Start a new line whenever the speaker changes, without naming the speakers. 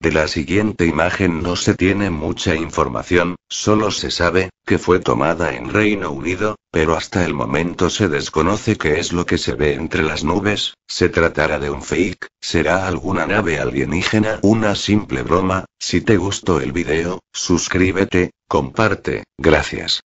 De la siguiente imagen no se tiene mucha información, solo se sabe que fue tomada en Reino Unido, pero hasta el momento se desconoce qué es lo que se ve entre las nubes, se tratará de un fake, será alguna nave alienígena, una simple broma, si te gustó el video, suscríbete, comparte, gracias.